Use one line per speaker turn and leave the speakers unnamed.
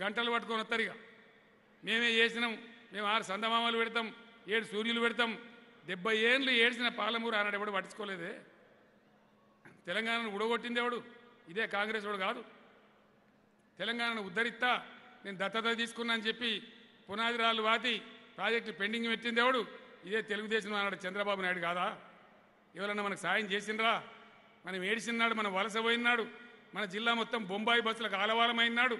గంటలు పట్టుకొని వస్తారు ఇక మేమే చేసినాం మేము ఆరు సందమామలు పెడతాం ఏడు సూర్యులు పెడతాం డెబ్బై ఏళ్ళు ఏడ్చిన పాలమూరు ఆనాడు ఎవడు పట్టించుకోలేదే తెలంగాణను ఉడగొట్టింది ఎవడు ఇదే కాంగ్రెస్ వాడు కాదు తెలంగాణను ఉద్ధరిస్తా నేను దత్తత తీసుకున్నా అని చెప్పి పునాది రాళ్ళు వాతి ప్రాజెక్టు పెండింగ్ పెట్టింది ఎవడు ఇదే తెలుగుదేశం అన్నాడు చంద్రబాబు నాయుడు కాదా ఎవరన్నా మనకు సాయం చేసినరా మనం ఏడిసినాడు మనం వలస పోయినాడు మన జిల్లా మొత్తం బొంబాయి బస్సులకు ఆలవాలమైనాడు